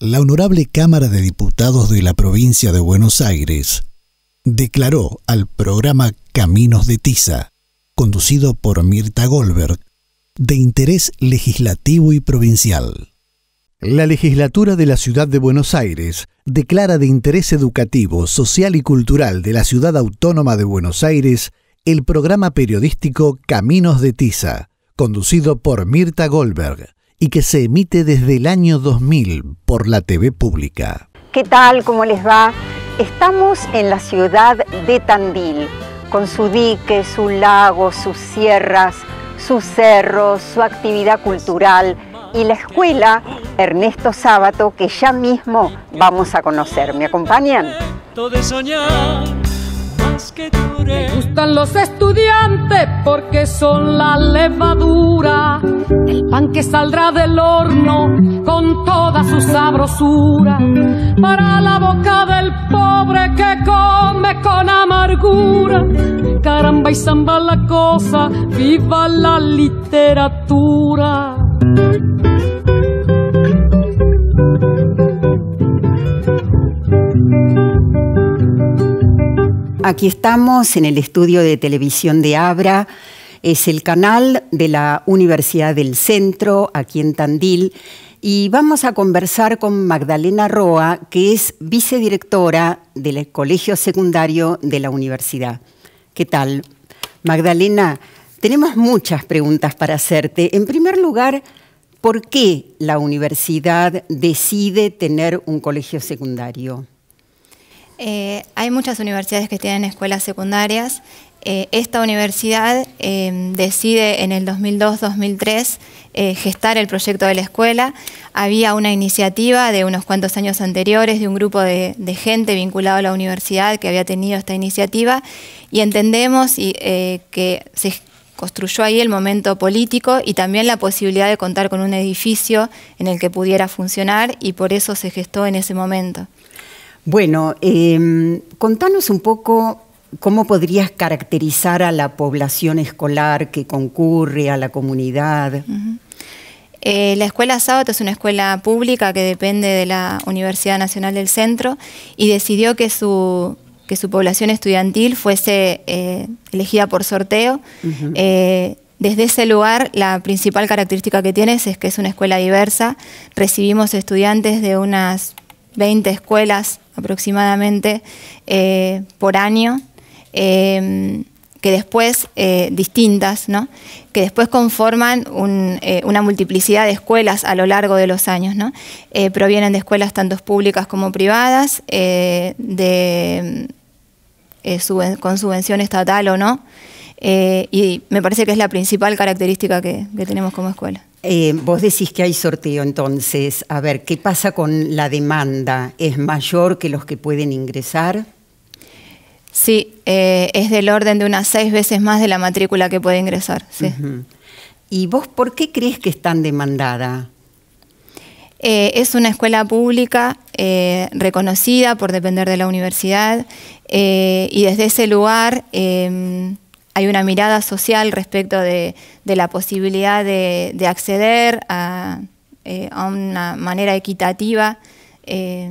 la Honorable Cámara de Diputados de la provincia de Buenos Aires declaró al programa Caminos de Tiza, conducido por Mirta Goldberg, de interés legislativo y provincial. La legislatura de la Ciudad de Buenos Aires declara de interés educativo, social y cultural de la Ciudad Autónoma de Buenos Aires el programa periodístico Caminos de Tiza, conducido por Mirta Goldberg y que se emite desde el año 2000 por la TV pública. ¿Qué tal? ¿Cómo les va? Estamos en la ciudad de Tandil, con su dique, su lago, sus sierras, sus cerros, su actividad cultural y la escuela Ernesto Sábato que ya mismo vamos a conocer. ¿Me acompañan? soñar que Me gustan los estudiantes porque son la levadura, el pan que saldrá del horno con toda su sabrosura, para la boca del pobre que come con amargura. Caramba y zamba la cosa, viva la literatura. Aquí estamos en el estudio de televisión de Abra. Es el canal de la Universidad del Centro, aquí en Tandil. Y vamos a conversar con Magdalena Roa, que es vicedirectora del Colegio Secundario de la Universidad. ¿Qué tal? Magdalena, tenemos muchas preguntas para hacerte. En primer lugar, ¿por qué la universidad decide tener un colegio secundario? Eh, hay muchas universidades que tienen escuelas secundarias. Eh, esta universidad eh, decide en el 2002-2003 gestar el proyecto de la escuela. Había una iniciativa de unos cuantos años anteriores de un grupo de, gente vinculado a la universidad que había tenido esta iniciativa y entendemos que se construyó ahí el momento político y también la posibilidad de contar con un edificio en el que pudiera funcionar y por eso se gestó en ese momento. Bueno, em, contanos un poco cómo podrías caracterizar a la población escolar que concurre, a la comunidad. Eh, la Escuela Sábado es una escuela pública que depende de la Universidad Nacional del Centro y decidió que su, su población estudiantil fuese eh, elegida por sorteo. Eh, desde ese lugar, la principal característica que tienes es que es una escuela diversa. Recibimos estudiantes de unas 20 escuelas aproximadamente eh, por año, em, que después, eh, distintas, ¿no? que después conforman eh, una multiplicidad de escuelas a lo largo de los años. ¿no? provienen de escuelas tanto públicas como privadas, de, con subvención estatal o no. y me parece que es la principal característica que, que tenemos como escuela. Eh, vos decís que hay sorteo, entonces, a ver, ¿qué pasa con la demanda? ¿Es mayor que los que pueden ingresar? Sí, eh, es del orden de unas seis veces más de la matrícula que puede ingresar. ¿Y vos por qué crees que es tan demandada? Eh, es una escuela pública reconocida por depender de la universidad y desde ese lugar hay una mirada social respecto de, la posibilidad de, acceder eh, a, una manera equitativa eh,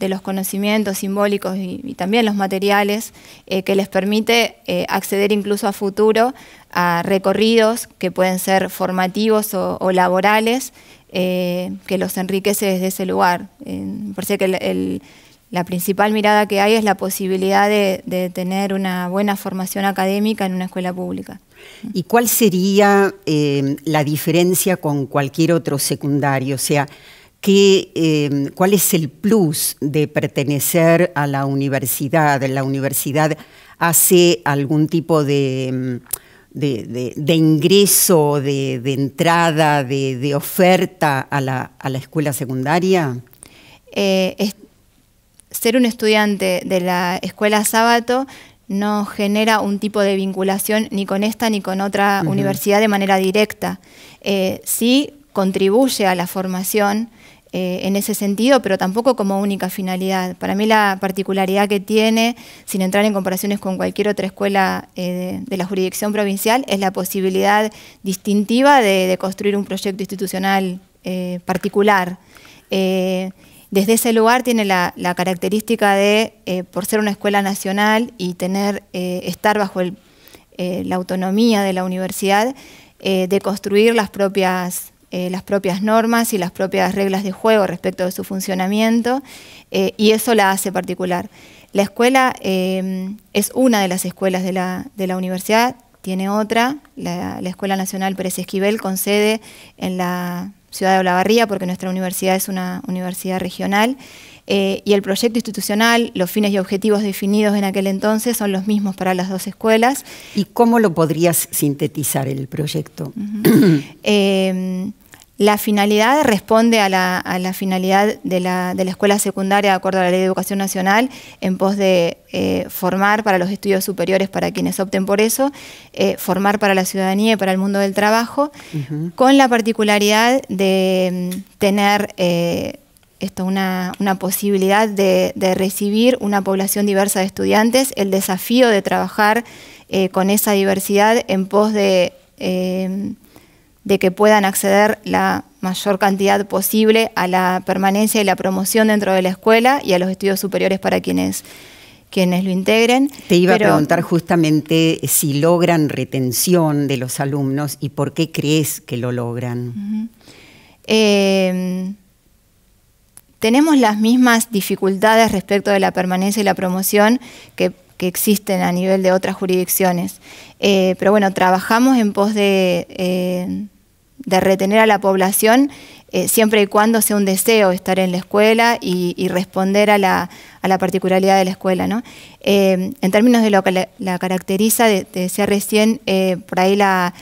de los conocimientos simbólicos y, también los materiales eh, que les permite acceder incluso a futuro a recorridos que pueden ser formativos o, laborales que los enriquece desde ese lugar. que el la principal mirada que hay es la posibilidad de, tener una buena formación académica en una escuela pública. ¿Y cuál sería eh, la diferencia con cualquier otro secundario? O sea, ¿qué, eh, ¿cuál es el plus de pertenecer a la universidad? ¿La universidad hace algún tipo de... De, ingreso, de, entrada, de, oferta a la, escuela secundaria? Eh, ser un estudiante de la escuela sábato no genera un tipo de vinculación ni con esta ni con otra universidad de manera directa. Eh, sí contribuye a la formación eh, en ese sentido, pero tampoco como única finalidad. Para mí la particularidad que tiene, sin entrar en comparaciones con cualquier otra escuela eh, de, la jurisdicción provincial, es la posibilidad distintiva de construir un proyecto institucional particular. Desde ese lugar tiene la, característica de, eh, por ser una escuela nacional y tener, eh, estar bajo eh, la autonomía de la universidad, de construir las propias, las propias normas y las propias reglas de juego respecto de su funcionamiento, y eso la hace particular. La escuela es una de las escuelas de la, universidad, tiene otra, la, la Escuela Nacional Pérez Esquivel, con sede en la Ciudad de Olavarría, porque nuestra universidad es una universidad regional, eh, y el proyecto institucional, los fines y objetivos definidos en aquel entonces son los mismos para las dos escuelas. ¿Y cómo lo podrías sintetizar el proyecto? La finalidad responde a la, finalidad de la, escuela secundaria, de acuerdo a la Ley de Educación Nacional, en pos de eh, formar para los estudios superiores, para quienes opten por eso, eh, formar para la ciudadanía y para el mundo del trabajo, con la particularidad de mm, tener eh, esto, una, posibilidad de, recibir una población diversa de estudiantes, el desafío de trabajar con esa diversidad en pos de de que puedan acceder la mayor cantidad posible a la permanencia y la promoción dentro de la escuela y a los estudios superiores para quienes quienes lo integren. Te iba a preguntar justamente eh, si logran retención de los alumnos y por qué crees que lo logran. Em, tenemos las mismas dificultades respecto de la permanencia y la promoción que, existen a nivel de otras jurisdicciones. Eh, pero bueno, trabajamos en pos de... Eh, de retener a la población eh, siempre y cuando sea un deseo estar en la escuela y, responder a la, particularidad de la escuela. ¿no? Eh, en términos de lo que la, caracteriza, de, decía recién, eh, por ahí la,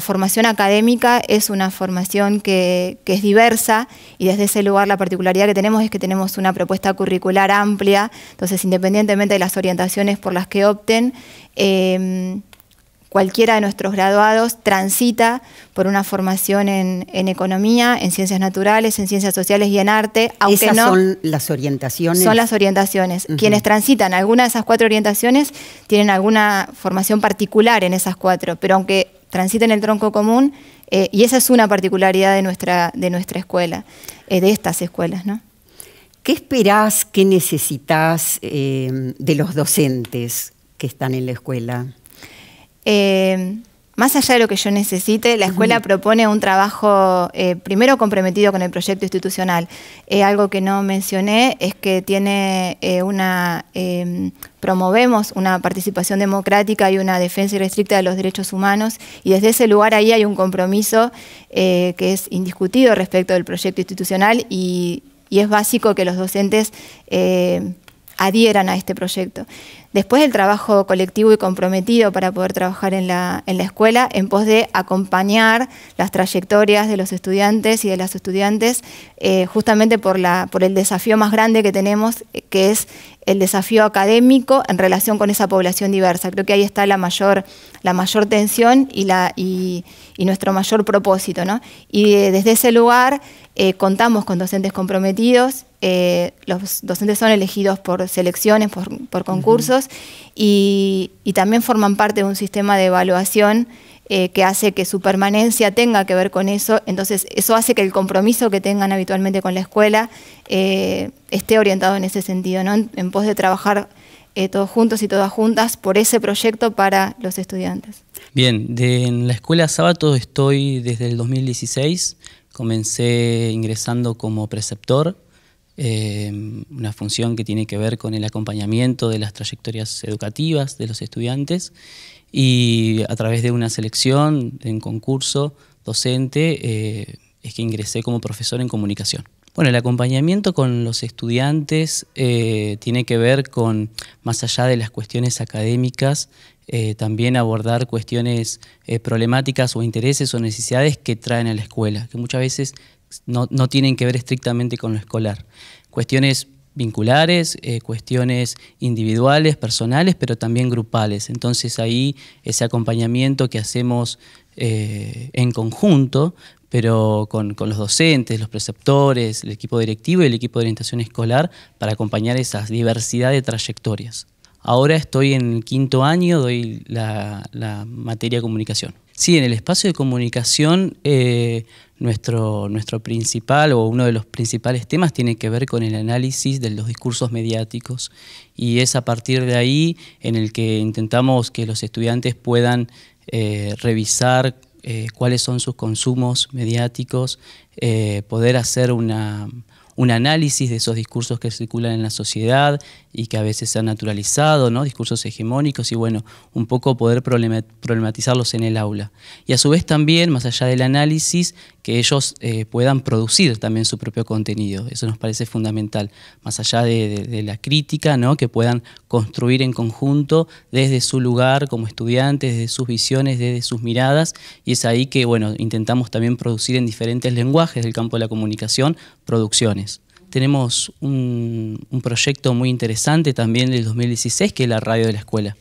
formación académica es una formación que, que, es diversa y desde ese lugar la particularidad que tenemos es que tenemos una propuesta curricular amplia, entonces independientemente de las orientaciones por las que opten, cualquiera de nuestros graduados transita por una formación en, economía, en ciencias naturales, en ciencias sociales y en arte, aunque ¿Esas no, son las orientaciones. Son las orientaciones. Quienes transitan alguna de esas cuatro orientaciones tienen alguna formación particular en esas cuatro, pero aunque transiten el tronco común, eh, y esa es una particularidad de nuestra, de nuestra escuela, eh, de estas escuelas, ¿no? ¿Qué esperás, qué necesitas eh, de los docentes que están en la escuela? Eh, más allá de lo que yo necesite, la escuela propone un trabajo eh, primero comprometido con el proyecto institucional. Eh, algo que no mencioné es que tiene una em, promovemos una participación democrática y una defensa irrestricta de los derechos humanos y desde ese lugar ahí hay un compromiso que es indiscutido respecto del proyecto institucional y es básico que los docentes adhieran a este proyecto después del trabajo colectivo y comprometido para poder trabajar en la, escuela en pos de acompañar las trayectorias de los estudiantes y de las estudiantes eh, justamente por, el desafío más grande que tenemos, eh, que es el desafío académico en relación con esa población diversa. Creo que ahí está la mayor, tensión y, nuestro mayor propósito. Y eh, desde ese lugar contamos con docentes comprometidos, los docentes son elegidos por selecciones, por concursos, y, también forman parte de un sistema de evaluación eh, que hace que su permanencia tenga que ver con eso. Entonces, eso hace que el compromiso que tengan habitualmente con la escuela eh, esté orientado en ese sentido, en, pos de trabajar eh, todos juntos y todas juntas por ese proyecto para los estudiantes. Bien, en la escuela Sábado estoy desde el 2016. Comencé ingresando como preceptor eh, una función que tiene que ver con el acompañamiento de las trayectorias educativas de los estudiantes y a través de una selección en concurso docente eh, es que ingresé como profesor en comunicación. Bueno, el acompañamiento con los estudiantes eh, tiene que ver con, más allá de las cuestiones académicas, también abordar cuestiones problemáticas o intereses o necesidades que traen a la escuela, que muchas veces no, tienen que ver estrictamente con lo escolar. Cuestiones vinculares, eh, cuestiones individuales, personales, pero también grupales. Entonces ahí ese acompañamiento que hacemos eh, en conjunto, pero con, los docentes, los preceptores, el equipo directivo y el equipo de orientación escolar para acompañar esa diversidad de trayectorias. Ahora estoy en el quinto año, doy la, la materia de comunicación. Sí, en el espacio de comunicación eh, nuestro, nuestro principal o uno de los principales temas tiene que ver con el análisis de los discursos mediáticos y es a partir de ahí en el que intentamos que los estudiantes puedan eh, revisar eh, cuáles son sus consumos mediáticos, poder hacer una un análisis de esos discursos que circulan en la sociedad y que a veces se han naturalizado, ¿no? discursos hegemónicos y bueno, un poco poder problematizarlos en el aula. Y a su vez también, más allá del análisis, que ellos eh, puedan producir también su propio contenido. Eso nos parece fundamental, más allá de, la crítica, ¿no? que puedan construir en conjunto desde su lugar como estudiantes, desde sus visiones, desde sus miradas, y es ahí que bueno, intentamos también producir en diferentes lenguajes del campo de la comunicación producciones. Tenemos un, proyecto muy interesante también del 2016 que es la radio de la escuela.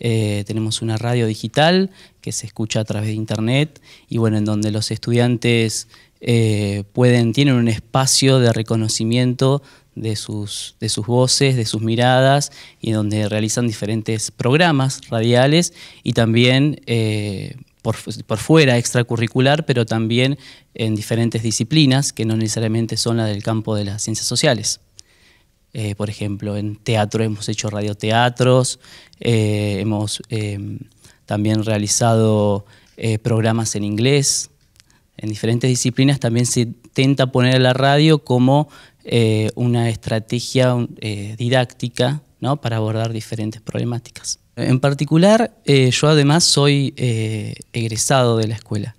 Eh, tenemos una radio digital que se escucha a través de internet y bueno, en donde los estudiantes eh, pueden, tienen un espacio de reconocimiento de sus, de sus voces, de sus miradas, y donde realizan diferentes programas radiales y también eh, por, fuera, extracurricular, pero también en diferentes disciplinas que no necesariamente son las del campo de las ciencias sociales. Eh, por ejemplo, en teatro hemos hecho radioteatros, eh, hemos em, también realizado eh, programas en inglés. En diferentes disciplinas también se intenta poner a la radio como una estrategia didáctica para abordar diferentes problemáticas. En particular, eh, yo además soy eh, egresado de la escuela,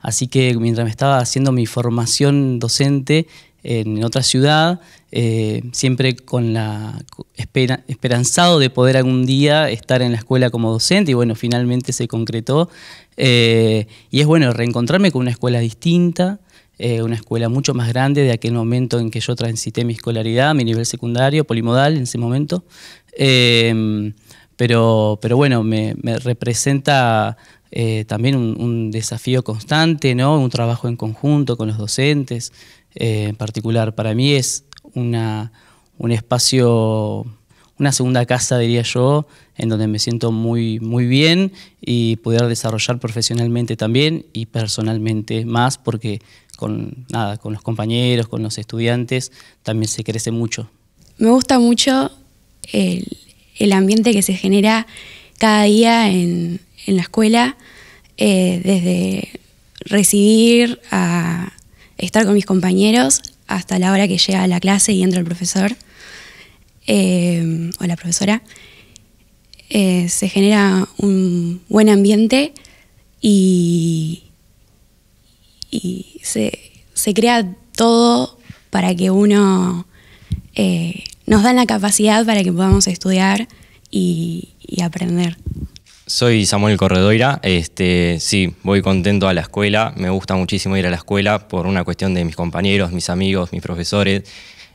así que mientras me estaba haciendo mi formación docente en otra ciudad, eh, siempre con la esperanzado de poder algún día estar en la escuela como docente y bueno, finalmente se concretó. y es bueno reencontrarme con una escuela distinta, eh, una escuela mucho más grande de aquel momento en que yo transité mi escolaridad, mi nivel secundario, polimodal en ese momento. Em, pero, pero bueno, me, representa eh, también un, desafío constante, ¿no? un trabajo en conjunto con los docentes. Eh, en particular, para mí es una, un espacio una segunda casa, diría yo, en donde me siento muy, muy bien y poder desarrollar profesionalmente también y personalmente más, porque con, nada, con los compañeros, con los estudiantes, también se crece mucho. Me gusta mucho el, ambiente que se genera cada día en, la escuela, eh, desde recibir a estar con mis compañeros hasta la hora que llega la clase y entra el profesor eh, o la profesora. Eh, se genera un buen ambiente y y se, crea todo para que uno eh, nos dan la capacidad para que podamos estudiar y, aprender. Soy Samuel Corredoira, este, sí, voy contento a la escuela, me gusta muchísimo ir a la escuela por una cuestión de mis compañeros, mis amigos, mis profesores,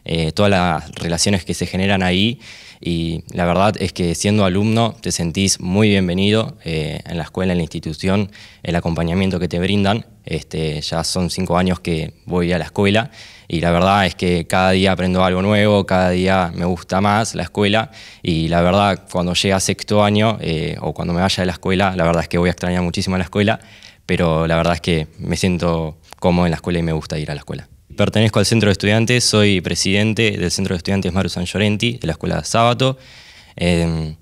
eh, todas las relaciones que se generan ahí y la verdad es que siendo alumno te sentís muy bienvenido eh, en la escuela, en la institución, el acompañamiento que te brindan. Este, ya son cinco años que voy a la escuela y la verdad es que cada día aprendo algo nuevo, cada día me gusta más la escuela y la verdad cuando llega sexto año eh, o cuando me vaya de la escuela, la verdad es que voy a extrañar muchísimo a la escuela, pero la verdad es que me siento cómodo en la escuela y me gusta ir a la escuela. Pertenezco al Centro de Estudiantes, soy presidente del Centro de Estudiantes Maru San Llorenti, de la Escuela Sábato. Eh,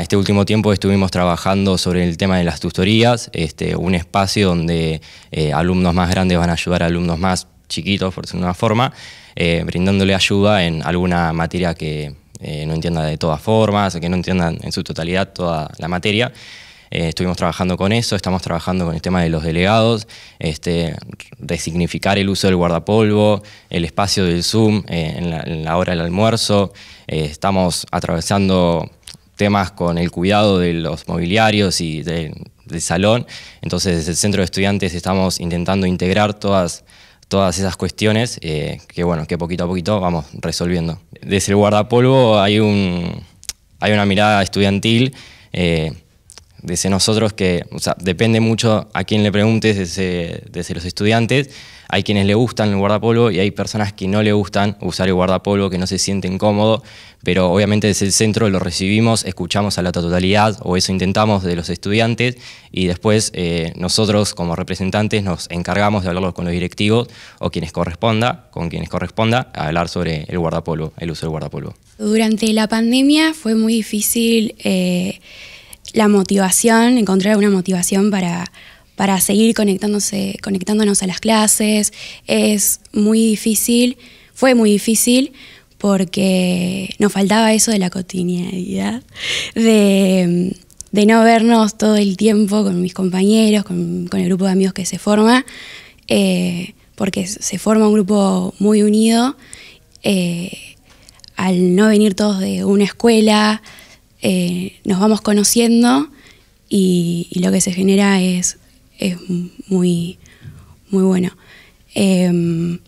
este último tiempo estuvimos trabajando sobre el tema de las tutorías, este, un espacio donde eh, alumnos más grandes van a ayudar a alumnos más chiquitos, por decirlo de una forma, eh, brindándole ayuda en alguna materia que eh, no entienda de todas formas, o que no entiendan en su totalidad toda la materia. Eh, estuvimos trabajando con eso, estamos trabajando con el tema de los delegados, este, resignificar el uso del guardapolvo, el espacio del Zoom eh, en, la, hora del almuerzo. Eh, estamos atravesando temas con el cuidado de los mobiliarios y del salón. Entonces, desde el centro de estudiantes estamos intentando integrar todas todas esas cuestiones que bueno, que poquito a poquito vamos resolviendo. Desde el guardapolvo hay un hay una mirada estudiantil desde nosotros que, depende mucho a quién le preguntes, desde, los estudiantes, hay quienes le gustan el guardapolvo y hay personas que no le gustan usar el guardapolvo, que no se sienten cómodos, pero obviamente desde el centro lo recibimos, escuchamos a la totalidad, o eso intentamos de los estudiantes, y después eh, nosotros como representantes nos encargamos de hablarlo con los directivos o quienes corresponda, con quienes corresponda, a hablar sobre el guardapolvo, el uso del guardapolvo. Durante la pandemia fue muy difícil... Eh, la motivación, encontrar una motivación para, seguir conectándose, conectándonos a las clases. Es muy difícil, fue muy difícil porque nos faltaba eso de la cotidianidad, de, no vernos todo el tiempo con mis compañeros, con, el grupo de amigos que se forma, eh, porque se forma un grupo muy unido. Eh, al no venir todos de una escuela, eh, nos vamos conociendo y, lo que se genera es, es muy, muy bueno. Em,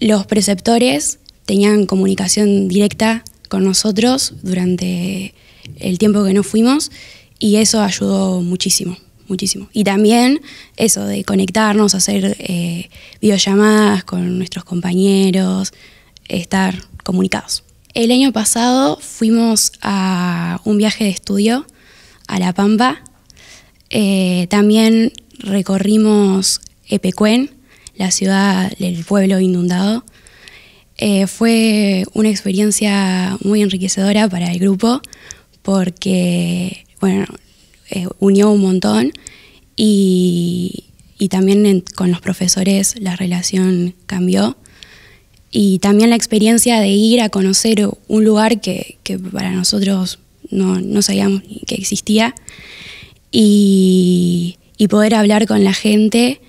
los preceptores tenían comunicación directa con nosotros durante el tiempo que nos fuimos y eso ayudó muchísimo, muchísimo. Y también eso de conectarnos, hacer eh, videollamadas con nuestros compañeros, estar comunicados. El año pasado fuimos a un viaje de estudio a La Pampa. Eh, también recorrimos Epecuén, la ciudad, del pueblo inundado. Eh, fue una experiencia muy enriquecedora para el grupo porque, eh, unió un montón y, también con los profesores la relación cambió y también la experiencia de ir a conocer un lugar que, para nosotros no, sabíamos que existía y, poder hablar con la gente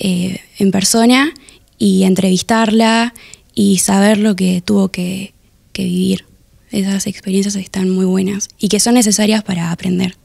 eh, en persona y entrevistarla y saber lo que tuvo que vivir. Esas experiencias están muy buenas y que son necesarias para aprender.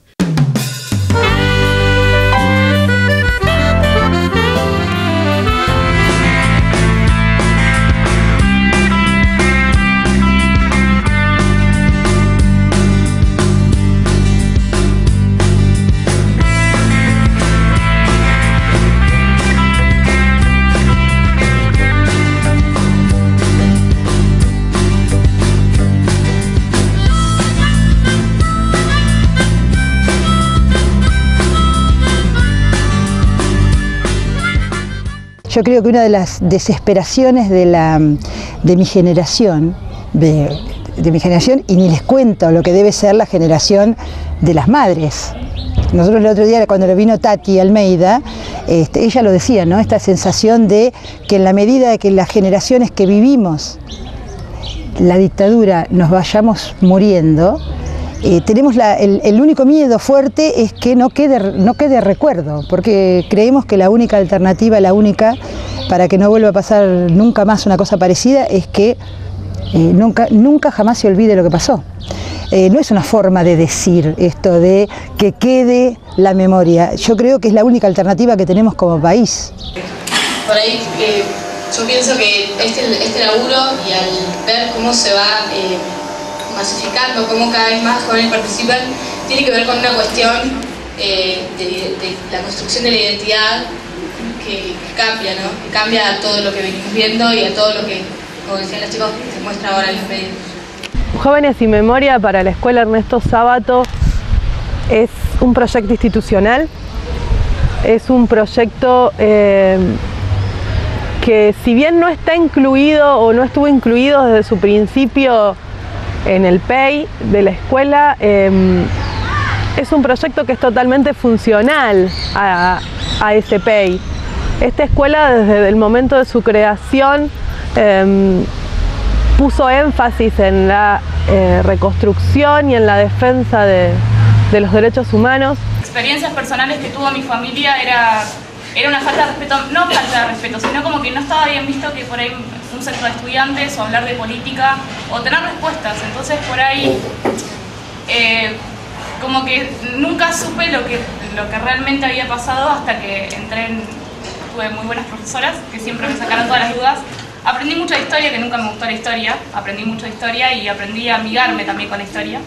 Yo creo que una de las desesperaciones de, la, de mi generación, de, mi generación, y ni les cuento lo que debe ser la generación de las madres, nosotros el otro día, cuando lo vino Tati Almeida, este, ella lo decía, ¿no? Esta sensación de que en la medida de que las generaciones que vivimos la dictadura nos vayamos muriendo, eh, tenemos el, único miedo fuerte es que no quede, no quede recuerdo, porque creemos que la única alternativa, la única para que no vuelva a pasar nunca más una cosa parecida, es que eh, nunca, nunca jamás se olvide lo que pasó. Eh, no es una forma de decir esto de que quede la memoria. Yo creo que es la única alternativa que tenemos como país. Por ahí yo pienso que este, este laburo y al ver cómo se va masificando, cómo cada vez más jóvenes participan, tiene que ver con una cuestión eh, de, la construcción de la identidad que, cambia, ¿no? cambia a todo lo que venimos viendo y a todo lo que, como decían los chicos, se muestra ahora en los medios. Jóvenes y Memoria para la Escuela Ernesto Sábato es un proyecto institucional, es un proyecto eh, que si bien no está incluido o no estuvo incluido desde su principio en el PEI de la escuela em, es un proyecto que es totalmente funcional a, a, ese PEI. Esta escuela desde el momento de su creación em, puso énfasis en la eh, reconstrucción y en la defensa de, de, los derechos humanos. Experiencias personales que tuvo mi familia era, era una falta de respeto, no falta de respeto, sino como que no estaba bien visto que por ahí un centro de estudiantes o hablar de política o tener respuestas. Entonces por ahí eh, como que nunca supe lo que, lo que realmente había pasado hasta que entré en, tuve muy buenas profesoras que siempre me sacaron todas las dudas. Aprendí mucho de historia, que nunca me gustó la historia, aprendí mucho de historia y aprendí a amigarme también con la historia.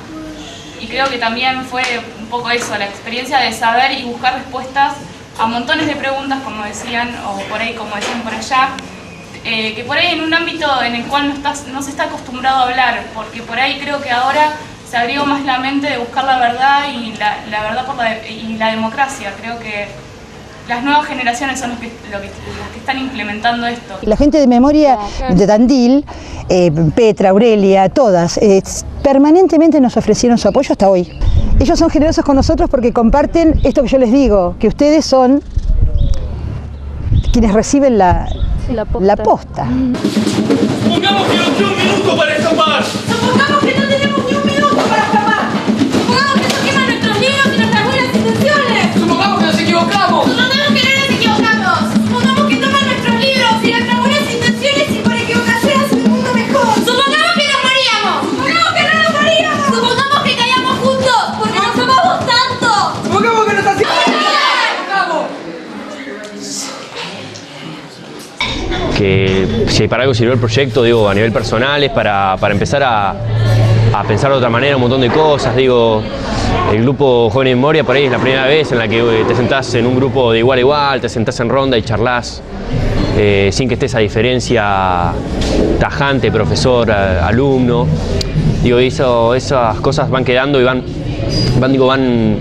Y creo que también fue un poco eso, la experiencia de saber y buscar respuestas a montones de preguntas, como decían, o por ahí, como decían por allá, eh, que por ahí en un ámbito en el cual no, estás, se está acostumbrado a hablar, porque por ahí creo que ahora se abrió más la mente de buscar la verdad y la, verdad y la democracia. Creo que las nuevas generaciones son las que están implementando esto. La gente de memoria ah, de Tandil, eh, Petra, Aurelia, todas, eh, permanentemente nos ofrecieron su apoyo hasta hoy. Ellos son generosos con nosotros porque comparten esto que yo les digo, que ustedes son quienes reciben la, la posta. La que nos que un minuto para escapar. que si para algo sirvió el proyecto, digo, a nivel personal, es para, empezar a, pensar de otra manera un montón de cosas. Digo, el grupo Jóvenes Moria por ahí es la primera vez en la que eh, te sentás en un grupo de igual a igual, te sentás en ronda y charlas eh, sin que estés esa diferencia tajante, profesor, alumno. Digo, eso, esas cosas van quedando y van, van, digo, van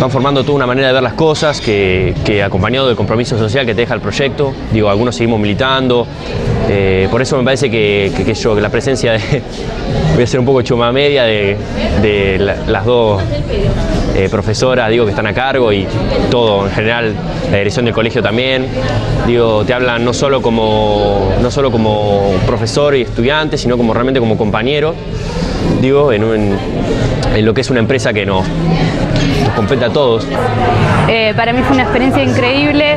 van formando toda una manera de ver las cosas que, acompañado del compromiso social que te deja el proyecto, digo, algunos seguimos militando, eh, por eso me parece que, yo, que la presencia de, voy a ser un poco chuma media de, las dos eh, profesoras, digo, que están a cargo y todo, en general, la dirección del colegio también, digo, te hablan no solo como, no solo como profesor y estudiante, sino como realmente como compañero, digo, en, en lo que es una empresa que no completa a todos. Eh, para mí fue una experiencia increíble.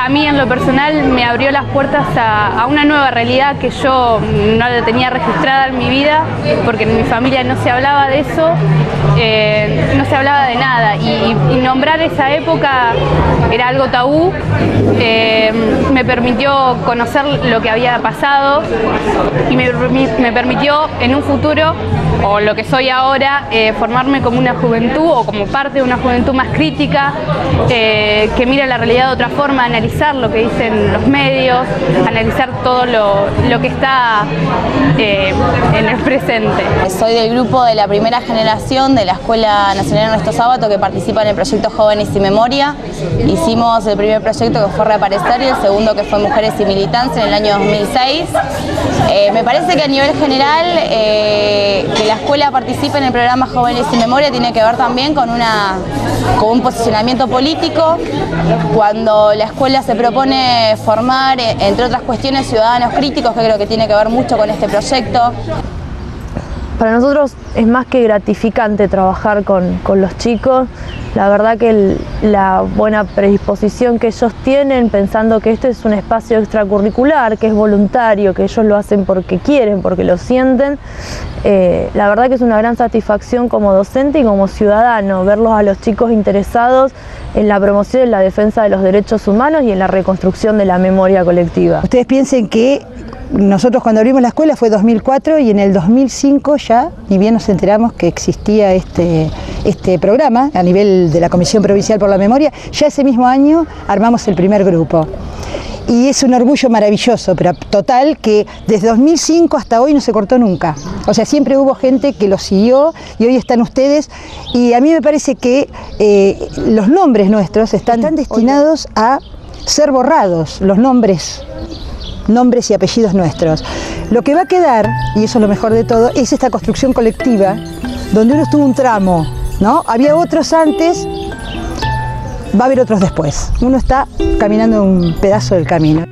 A mí en lo personal me abrió las puertas a, una nueva realidad que yo no la tenía registrada en mi vida, porque en mi familia no se hablaba de eso, eh, no se hablaba de nada. Y, nombrar esa época era algo tabú. Eh, me permitió conocer lo que había pasado y me permitió en un futuro o lo que soy ahora, eh, formarme como una juventud o como parte de una juventud más crítica, eh, que mira la realidad de otra forma, analizar lo que dicen los medios, analizar todo lo, que está eh, en el presente. Soy del grupo de la primera generación de la Escuela Nacional Ernesto Sábado que participa en el proyecto Jóvenes y Memoria. Hicimos el primer proyecto que fue Reaparecer y el segundo que fue Mujeres y Militantes en el año 2006. me parece que a nivel general la escuela participa en el programa Jóvenes sin Memoria tiene que ver también con, una, con un posicionamiento político. Cuando la escuela se propone formar, eh, entre otras cuestiones, ciudadanos críticos, que creo que tiene que ver mucho con este proyecto, para nosotros es más que gratificante trabajar con, los chicos. La verdad que la buena predisposición que ellos tienen, pensando que este es un espacio extracurricular, que es voluntario, que ellos lo hacen porque quieren, porque lo sienten, eh, la verdad que es una gran satisfacción como docente y como ciudadano verlos a los chicos interesados en la promoción y la defensa de los derechos humanos y en la reconstrucción de la memoria colectiva. Ustedes piensen que nosotros cuando abrimos la escuela fue 2004 y en el 2005 ya y ni bien nos enteramos que existía este, este programa a nivel de la Comisión Provincial por la Memoria, ya ese mismo año armamos el primer grupo y es un orgullo maravilloso, pero total, que desde 2005 hasta hoy no se cortó nunca. O sea, siempre hubo gente que lo siguió y hoy están ustedes. Y a mí me parece que eh, los nombres nuestros están destinados a ser borrados, los nombres nombres y apellidos nuestros. Lo que va a quedar, y eso es lo mejor de todo, es esta construcción colectiva, donde uno estuvo un tramo, ¿no? Había otros antes, va a haber otros después. Uno está caminando un pedazo del camino.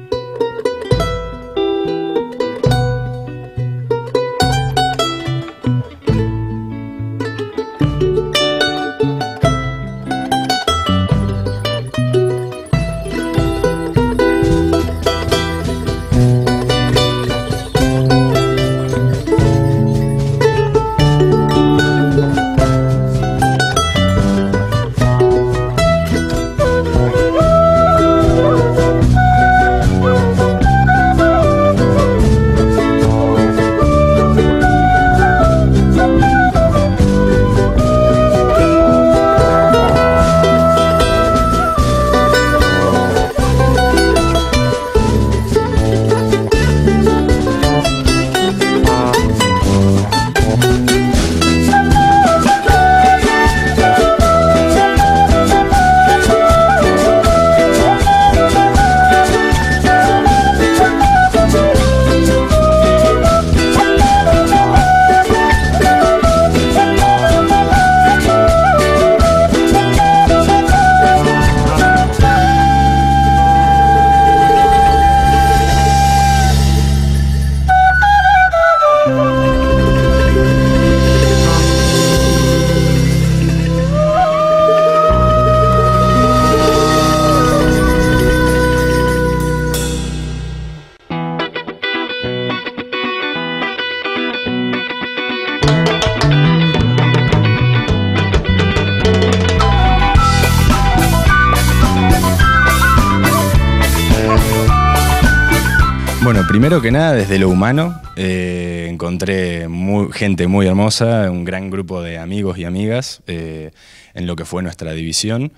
primero que nada, desde lo humano, eh, encontré gente muy hermosa, un gran grupo de amigos y amigas eh, en lo que fue nuestra división.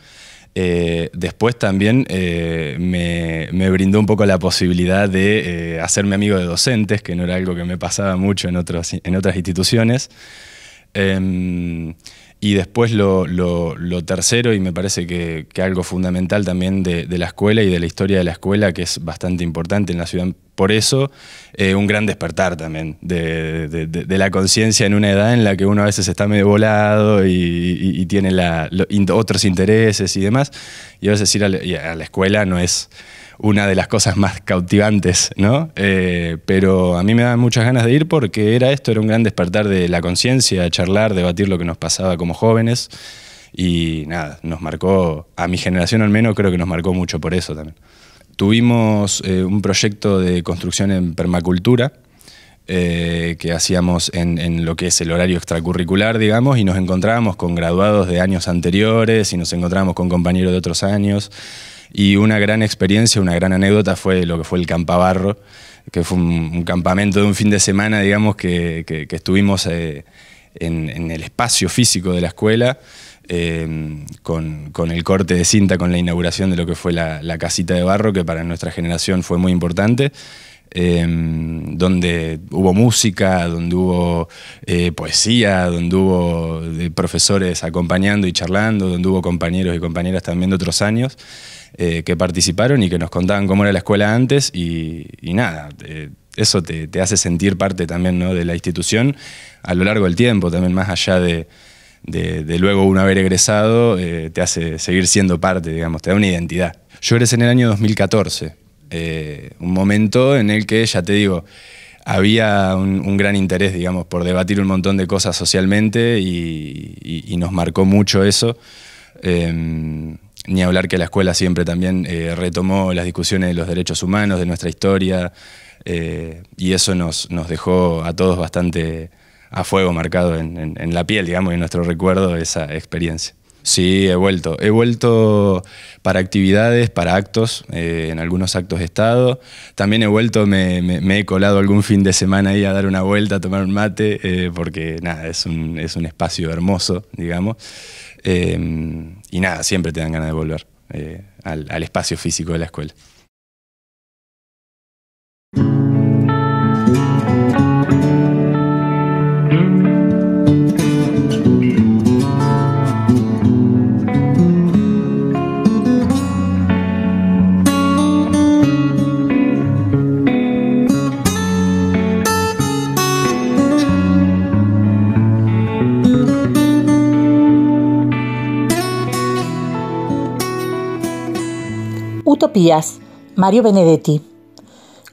Eh, después también me, brindó un poco la posibilidad de hacerme amigo de docentes, que no era algo que me pasaba mucho en otras instituciones. Em, y después lo, tercero, y me parece que, algo fundamental también de, la escuela y de la historia de la escuela, que es bastante importante en la ciudad, por eso, eh, un gran despertar también de, la conciencia en una edad en la que uno a veces está medio volado y, tiene la, otros intereses y demás, y a veces ir a la escuela no es una de las cosas más cautivantes, ¿no? Eh, pero a mí me daban muchas ganas de ir porque era esto, era un gran despertar de la conciencia, charlar, debatir lo que nos pasaba como jóvenes. Y nada, nos marcó, a mi generación al menos, creo que nos marcó mucho por eso también. Tuvimos eh, un proyecto de construcción en permacultura, eh, que hacíamos en, en, lo que es el horario extracurricular, digamos, y nos encontrábamos con graduados de años anteriores y nos encontrábamos con compañeros de otros años. Y una gran experiencia, una gran anécdota fue lo que fue el Campabarro, que fue un, campamento de un fin de semana, digamos, que, que, estuvimos eh, en, el espacio físico de la escuela. Em, con, con, el corte de cinta, con la inauguración de lo que fue la casita de barro, que para nuestra generación fue muy importante. Em, donde hubo música, donde hubo eh, poesía, donde hubo eh, profesores acompañando y charlando, donde hubo compañeros y compañeras también de otros años eh, que participaron y que nos contaban cómo era la escuela antes y, nada, eso te, hace sentir parte también de la institución a lo largo del tiempo, también más allá de... luego uno haber egresado, te hace seguir siendo parte, digamos, te da una identidad. Yo eres en el año 2014, eh, un momento en el que, ya te digo, había un, gran interés, digamos, por debatir un montón de cosas socialmente y, nos marcó mucho eso. Em, ni hablar que la escuela siempre también eh, retomó las discusiones de los derechos humanos, de nuestra historia, eh, y eso nos, nos, dejó a todos bastante a fuego marcado en, en la piel, digamos, y en nuestro recuerdo esa experiencia. Sí, he vuelto. He vuelto para actividades, para actos, eh, en algunos actos de Estado. También he vuelto, me, he colado algún fin de semana ahí a dar una vuelta, a tomar un mate, eh, porque nada, es un, es un, espacio hermoso, digamos. Eh, y nada, siempre te dan ganas de volver al espacio físico de la escuela. Utopías, Mario Benedetti.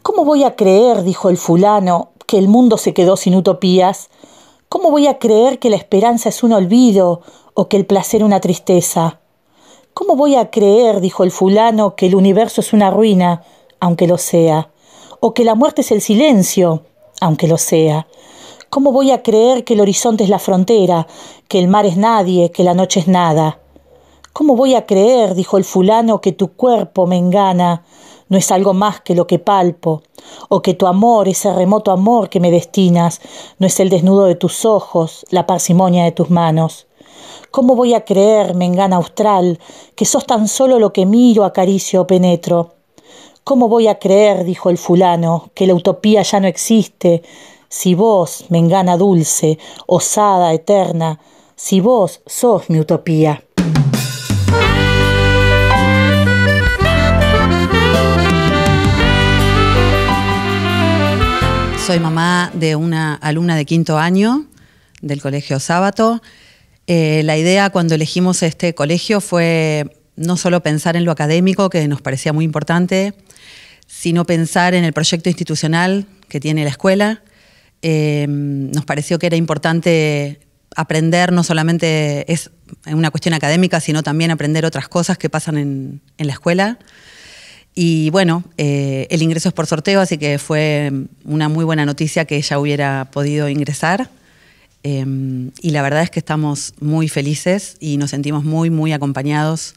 ¿Cómo voy a creer, dijo el fulano, que el mundo se quedó sin utopías? ¿Cómo voy a creer que la esperanza es un olvido o que el placer una tristeza? ¿Cómo voy a creer, dijo el fulano, que el universo es una ruina, aunque lo sea? ¿O que la muerte es el silencio, aunque lo sea? ¿Cómo voy a creer que el horizonte es la frontera, que el mar es nadie, que la noche es nada? ¿Cómo voy a creer, dijo el fulano, que tu cuerpo me engana? No es algo más que lo que palpo, o que tu amor, ese remoto amor que me destinas, no es el desnudo de tus ojos, la parsimonia de tus manos. ¿Cómo voy a creer, me austral, que sos tan solo lo que miro, acaricio o penetro? ¿Cómo voy a creer, dijo el fulano, que la utopía ya no existe, si vos, me engana dulce, osada, eterna, si vos sos mi utopía? Soy mamá de una alumna de quinto año del Colegio Sábato. Eh, la idea cuando elegimos este colegio fue no solo pensar en lo académico, que nos parecía muy importante, sino pensar en el proyecto institucional que tiene la escuela. Eh, nos pareció que era importante aprender, no solamente es una cuestión académica, sino también aprender otras cosas que pasan en la escuela. Y bueno, eh, el ingreso es por sorteo, así que fue una muy buena noticia que ella hubiera podido ingresar. Eh, y la verdad es que estamos muy felices y nos sentimos muy, muy acompañados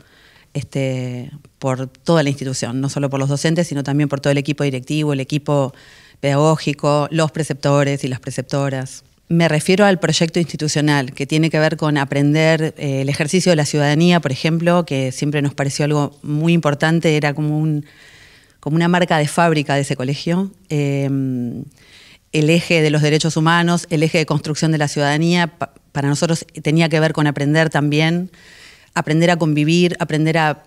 este, por toda la institución, no solo por los docentes, sino también por todo el equipo directivo, el equipo pedagógico, los preceptores y las preceptoras. Me refiero al proyecto institucional, que tiene que ver con aprender eh, el ejercicio de la ciudadanía, por ejemplo, que siempre nos pareció algo muy importante, era como, un, como una marca de fábrica de ese colegio. Eh, el eje de los derechos humanos, el eje de construcción de la ciudadanía, para nosotros tenía que ver con aprender también, aprender a convivir, aprender a,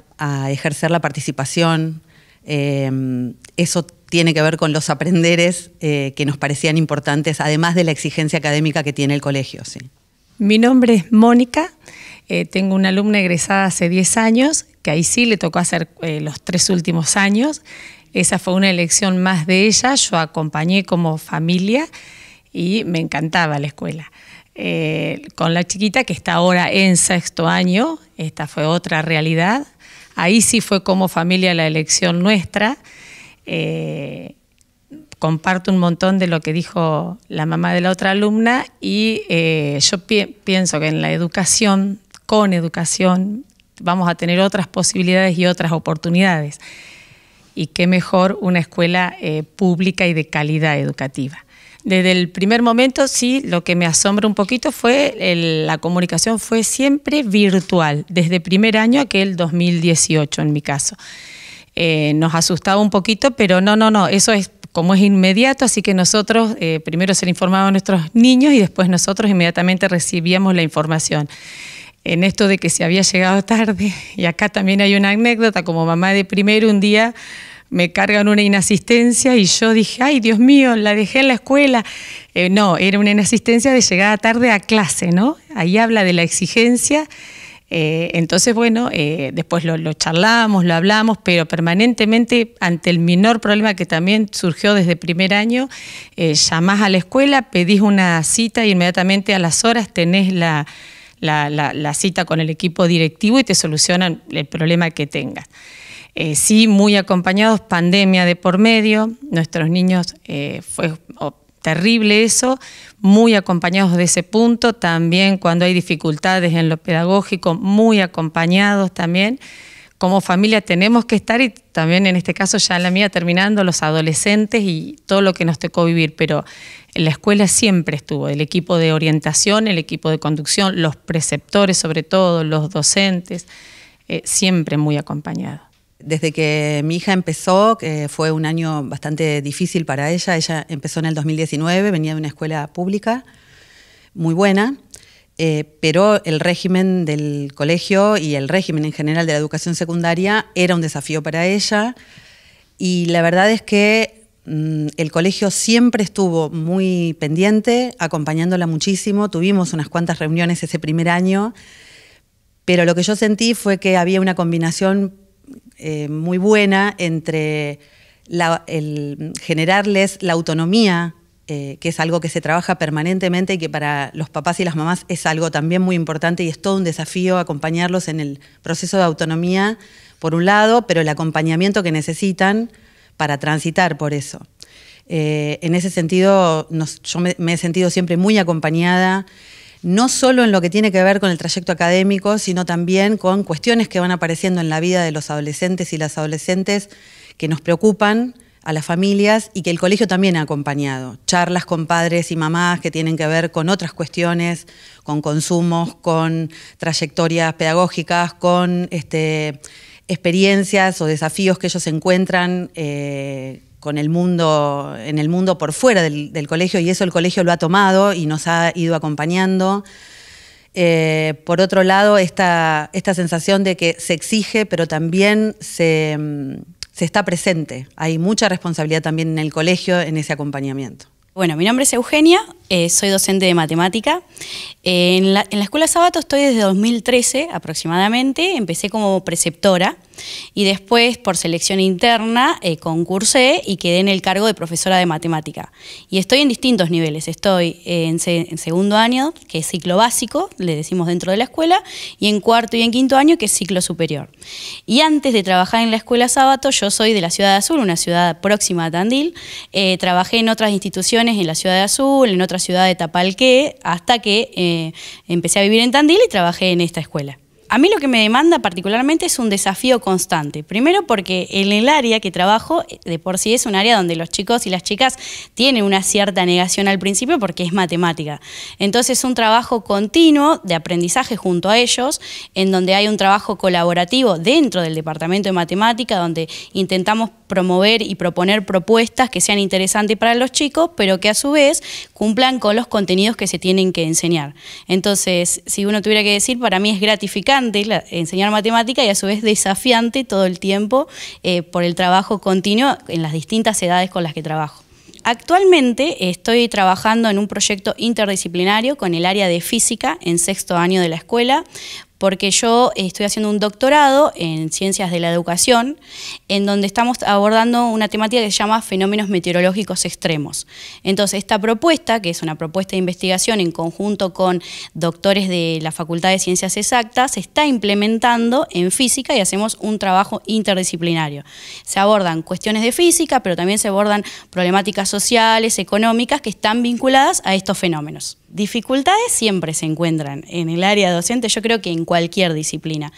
ejercer la participación. Eh, eso tiene que ver con los aprenderes eh, que nos parecían importantes, además de la exigencia académica que tiene el colegio. Sí. Mi nombre es Mónica, eh, tengo una alumna egresada hace 10 años, que ahí sí le tocó hacer eh, los tres últimos años. Esa fue una elección más de ella, yo acompañé como familia y me encantaba la escuela. con la chiquita que está ahora en sexto año, esta fue otra realidad. Ahí sí fue como familia la elección nuestra eh, comparto un montón de lo que dijo la mamá de la otra alumna y eh, yo pienso que en la educación, con educación, vamos a tener otras posibilidades y otras oportunidades. Y qué mejor una escuela eh, pública y de calidad educativa. Desde el primer momento, sí, lo que me asombra un poquito fue la comunicación fue siempre virtual, desde primer año aquel 2018 en mi caso. Eh, nos asustaba un poquito, pero no, no, no, eso es como es inmediato, así que nosotros eh, primero se le informaba a nuestros niños y después nosotros inmediatamente recibíamos la información. En esto de que se había llegado tarde, y acá también hay una anécdota, como mamá de primero un día me cargan una inasistencia y yo dije, ay Dios mío, la dejé en la escuela. Eh, no, era una inasistencia de llegada tarde a clase, ¿no? Ahí habla de la exigencia eh, entonces, bueno, eh, después lo, charlábamos, charlamos, lo hablamos, pero permanentemente ante el menor problema que también surgió desde primer año, eh, llamás a la escuela, pedís una cita y inmediatamente a las horas tenés la, la, cita con el equipo directivo y te solucionan el problema que tengas. sí, muy acompañados, pandemia de por medio, nuestros niños fue terrible eso, muy acompañados de ese punto, también cuando hay dificultades en lo pedagógico, muy acompañados también. Como familia tenemos que estar y también en este caso ya la mía terminando, los adolescentes y todo lo que nos tocó vivir, pero en la escuela siempre estuvo el equipo de orientación, el equipo de conducción, los preceptores sobre todo, los docentes, eh, siempre muy acompañados desde que mi hija empezó, que fue un año bastante difícil para ella, ella empezó en el 2019, venía de una escuela pública muy buena, eh, pero el régimen del colegio y el régimen en general de la educación secundaria era un desafío para ella y la verdad es que mm, el colegio siempre estuvo muy pendiente, acompañándola muchísimo, tuvimos unas cuantas reuniones ese primer año, pero lo que yo sentí fue que había una combinación eh, muy buena entre el generarles la autonomía, eh, que es algo que se trabaja permanentemente y que para los papás y las mamás es algo también muy importante y es todo un desafío acompañarlos en el proceso de autonomía, por un lado, pero el acompañamiento que necesitan para transitar por eso. Eh, en ese sentido, yo me, he sentido siempre muy acompañada no solo en lo que tiene que ver con el trayecto académico, sino también con cuestiones que van apareciendo en la vida de los adolescentes y las adolescentes que nos preocupan a las familias y que el colegio también ha acompañado. Charlas con padres y mamás que tienen que ver con otras cuestiones, con consumos, con trayectorias pedagógicas, con este, experiencias o desafíos que ellos encuentran. Eh, con el mundo, en el mundo por fuera del, colegio y eso el colegio lo ha tomado y nos ha ido acompañando. Eh, por otro lado, esta, esta sensación de que se exige, pero también se, se está presente. Hay mucha responsabilidad también en el colegio en ese acompañamiento. Bueno, mi nombre es Eugenia, eh, soy docente de matemática. Eh, en, la, Escuela Sabato estoy desde 2013 aproximadamente. Empecé como preceptora y después por selección interna eh, concursé y quedé en el cargo de profesora de matemática. Y estoy en distintos niveles. Estoy en, segundo año, que es ciclo básico, le decimos dentro de la escuela, y en cuarto y en quinto año, que es ciclo superior. Y antes de trabajar en la Escuela Sabato, yo soy de la Ciudad de Azul, una ciudad próxima a Tandil. trabajé en otras instituciones en la Ciudad de Azul, en otras ciudad de Tapalqué hasta que eh, empecé a vivir en Tandil y trabajé en esta escuela. A mí lo que me demanda particularmente es un desafío constante. Primero porque en el área que trabajo, de por sí es un área donde los chicos y las chicas tienen una cierta negación al principio porque es matemática. Entonces un trabajo continuo de aprendizaje junto a ellos, en donde hay un trabajo colaborativo dentro del departamento de matemática, donde intentamos promover y proponer propuestas que sean interesantes para los chicos, pero que a su vez cumplan con los contenidos que se tienen que enseñar. Entonces, si uno tuviera que decir, para mí es gratificante enseñar matemática y a su vez desafiante todo el tiempo eh, por el trabajo continuo en las distintas edades con las que trabajo. Actualmente estoy trabajando en un proyecto interdisciplinario con el área de física en sexto año de la escuela porque yo estoy haciendo un doctorado en ciencias de la educación, en donde estamos abordando una temática que se llama fenómenos meteorológicos extremos. Entonces, esta propuesta, que es una propuesta de investigación en conjunto con doctores de la Facultad de Ciencias Exactas, se está implementando en física y hacemos un trabajo interdisciplinario. Se abordan cuestiones de física, pero también se abordan problemáticas sociales, económicas, que están vinculadas a estos fenómenos. Dificultades siempre se encuentran en el área docente, yo creo que en cualquier disciplina.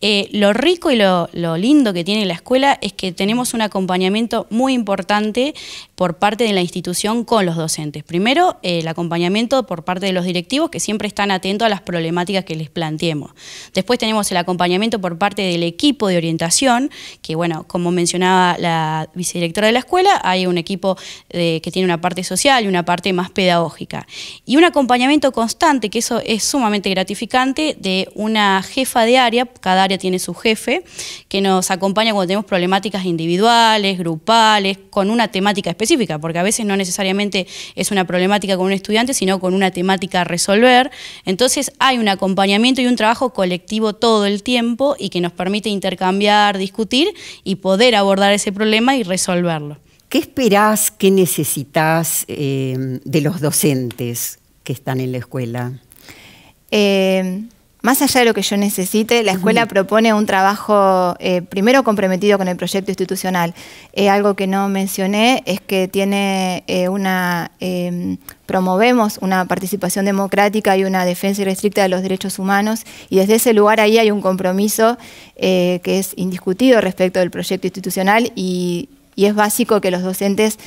Eh, lo rico y lo, lindo que tiene la escuela es que tenemos un acompañamiento muy importante por parte de la institución con los docentes. Primero, eh, el acompañamiento por parte de los directivos que siempre están atentos a las problemáticas que les planteemos. Después tenemos el acompañamiento por parte del equipo de orientación, que bueno, como mencionaba la vicedirectora de la escuela, hay un equipo eh, que tiene una parte social y una parte más pedagógica. Y una acompañamiento constante, que eso es sumamente gratificante, de una jefa de área, cada área tiene su jefe, que nos acompaña cuando tenemos problemáticas individuales, grupales, con una temática específica, porque a veces no necesariamente es una problemática con un estudiante, sino con una temática a resolver. Entonces hay un acompañamiento y un trabajo colectivo todo el tiempo y que nos permite intercambiar, discutir y poder abordar ese problema y resolverlo. ¿Qué esperás, qué necesitas eh, de los docentes? que están en la escuela? Eh, más allá de lo que yo necesite, la escuela propone un trabajo eh, primero comprometido con el proyecto institucional. Eh, algo que no mencioné es que tiene una em, promovemos una participación democrática y una defensa irrestricta de los derechos humanos y desde ese lugar ahí hay un compromiso que es indiscutido respecto del proyecto institucional y, es básico que los docentes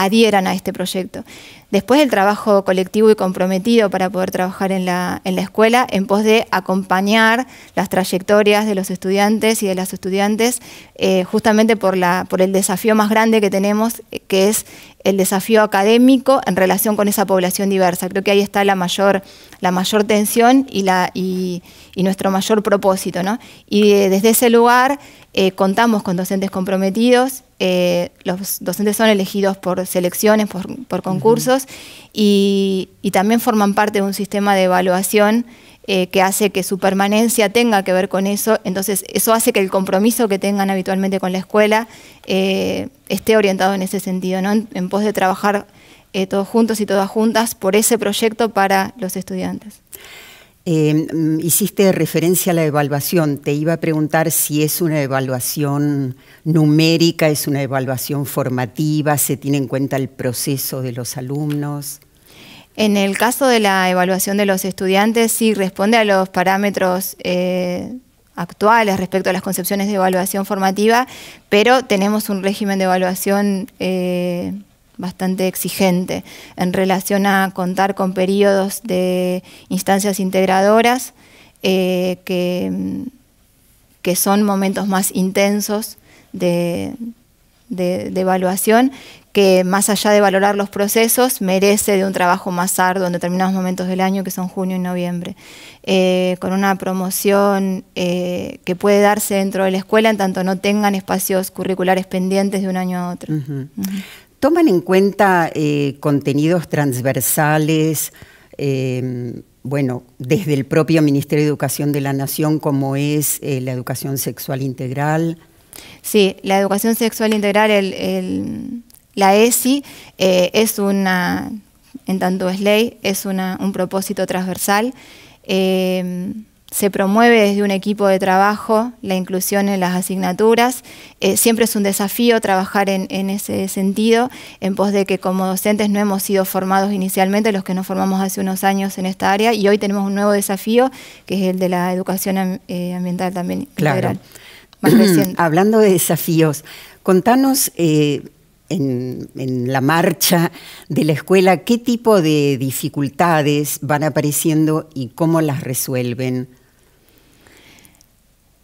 adhieran a este proyecto. Después del trabajo colectivo y comprometido para poder trabajar en la, en la escuela en pos de acompañar las trayectorias de los estudiantes y de las estudiantes eh, justamente por, la, por el desafío más grande que tenemos, eh, que es el desafío académico en relación con esa población diversa. Creo que ahí está la mayor, la mayor tensión y, la, y, nuestro mayor propósito. Y eh, desde ese lugar eh, contamos con docentes comprometidos, eh, los docentes son elegidos por selecciones, por, concursos, y, también forman parte de un sistema de evaluación eh, que hace que su permanencia tenga que ver con eso, entonces eso hace que el compromiso que tengan habitualmente con la escuela esté orientado en ese sentido, en pos de trabajar todos juntos y todas juntas por ese proyecto para los estudiantes. Eh, mm, hiciste referencia a la evaluación. Te iba a preguntar si es una evaluación numérica, es una evaluación formativa, se tiene en cuenta el proceso de los alumnos. En el caso de la evaluación de los estudiantes, sí responde a los parámetros eh, actuales respecto a las concepciones de evaluación formativa, pero tenemos un régimen de evaluación eh, bastante exigente en relación a contar con periodos de instancias integradoras eh, que, que, son momentos más intensos de, evaluación que más allá de valorar los procesos, merece de un trabajo más arduo en determinados momentos del año, que son junio y noviembre, eh, con una promoción eh, que puede darse dentro de la escuela en tanto no tengan espacios curriculares pendientes de un año a otro. ¿Toman en cuenta eh, contenidos transversales, eh, bueno, desde el propio Ministerio de Educación de la Nación, como es eh, la educación sexual integral? Sí, la educación sexual integral, la ESI, es una, en tanto es ley, es un propósito transversal se promueve desde un equipo de trabajo la inclusión en las asignaturas. Eh, siempre es un desafío trabajar en, ese sentido, en pos de que como docentes no hemos sido formados inicialmente, los que nos formamos hace unos años en esta área, y hoy tenemos un nuevo desafío, que es el de la educación eh, ambiental también claro. Hablando de desafíos, contanos... Eh, en, la marcha de la escuela, qué tipo de dificultades van apareciendo y cómo las resuelven.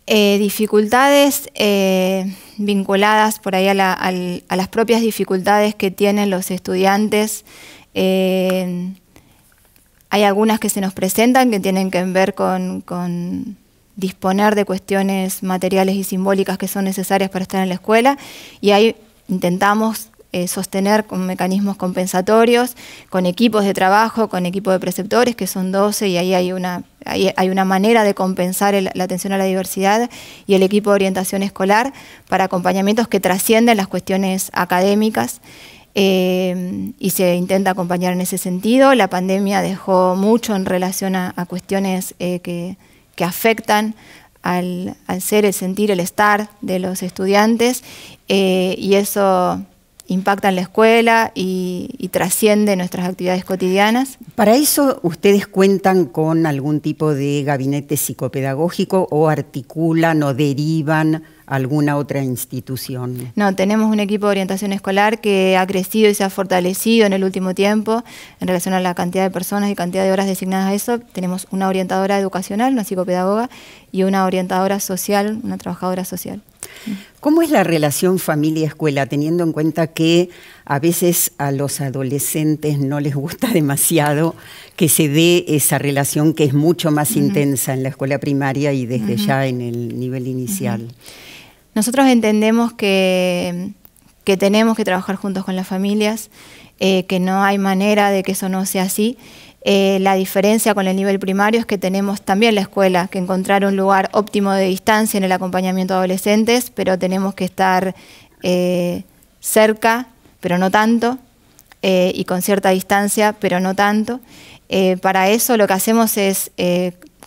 Eh, dificultades eh, vinculadas por ahí a, las propias dificultades que tienen los estudiantes. Eh, hay algunas que se nos presentan que tienen que ver con, disponer de cuestiones materiales y simbólicas que son necesarias para estar en la escuela y ahí intentamos sostener con mecanismos compensatorios, con equipos de trabajo, con equipo de preceptores, que son 12 y ahí hay una hay, una manera de compensar la atención a la diversidad y el equipo de orientación escolar para acompañamientos que trascienden las cuestiones académicas. Eh, y se intenta acompañar en ese sentido. La pandemia dejó mucho en relación a, cuestiones eh, que, afectan al, ser, el sentir, el estar de los estudiantes eh, y eso impactan la escuela y, y trasciende nuestras actividades cotidianas. Para eso, ¿ustedes cuentan con algún tipo de gabinete psicopedagógico o articulan o derivan? alguna otra institución. No, tenemos un equipo de orientación escolar que ha crecido y se ha fortalecido en el último tiempo en relación a la cantidad de personas y cantidad de horas designadas a eso. Tenemos una orientadora educacional, una psicopedagoga, y una orientadora social, una trabajadora social. ¿Cómo es la relación familia-escuela, teniendo en cuenta que a veces a los adolescentes no les gusta demasiado que se dé esa relación que es mucho más intensa en la escuela primaria y desde ya en el nivel inicial? Nosotros entendemos que, tenemos que trabajar juntos con las familias, eh, que no hay manera de que eso no sea así. Eh, la diferencia con el nivel primario es que tenemos también la escuela, que encontrar un lugar óptimo de distancia en el acompañamiento de adolescentes, pero tenemos que estar eh, cerca, pero no tanto, y con cierta distancia, pero no tanto. para eso lo que hacemos es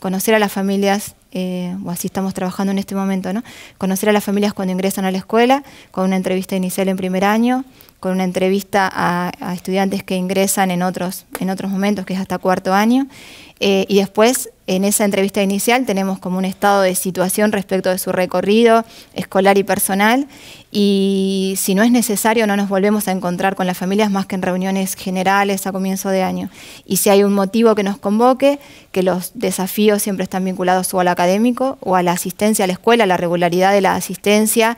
conocer a las familias, eh, o así estamos trabajando en este momento, ¿no? Conocer a las familias cuando ingresan a la escuela, con una entrevista inicial en primer año, con una entrevista a, estudiantes que ingresan en otros, en otros momentos, que es hasta cuarto año. Eh, y después, en esa entrevista inicial, tenemos como un estado de situación respecto de su recorrido escolar y personal. Y si no es necesario, no nos volvemos a encontrar con las familias más que en reuniones generales a comienzo de año. Y si hay un motivo que nos convoque, que los desafíos siempre están vinculados o al académico o a la asistencia a la escuela, la regularidad de la asistencia,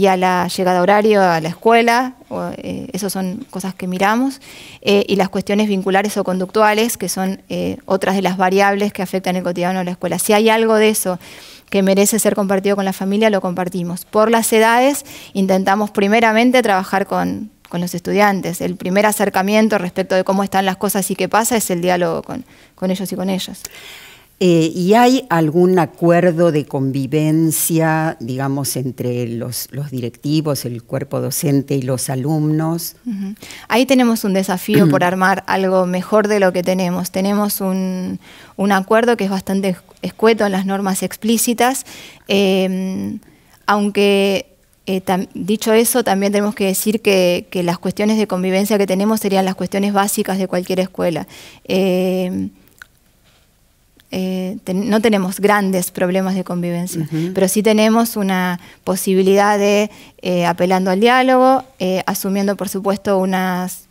y a la llegada horario a la escuela, eh, esas son cosas que miramos, eh, y las cuestiones vinculares o conductuales, que son eh, otras de las variables que afectan el cotidiano de la escuela. Si hay algo de eso que merece ser compartido con la familia, lo compartimos. Por las edades, intentamos primeramente trabajar con, los estudiantes. El primer acercamiento respecto de cómo están las cosas y qué pasa es el diálogo con, con ellos y con ellas. Eh, ¿Y hay algún acuerdo de convivencia, digamos, entre los, directivos, el cuerpo docente y los alumnos? Ahí tenemos un desafío por armar algo mejor de lo que tenemos. Tenemos un, acuerdo que es bastante escueto en las normas explícitas, em, aunque eh, dicho eso, también tenemos que decir que, las cuestiones de convivencia que tenemos serían las cuestiones básicas de cualquier escuela. Em, eh, no tenemos grandes problemas de convivencia, pero sí tenemos una posibilidad de, eh, apelando al diálogo, eh, asumiendo por supuesto unas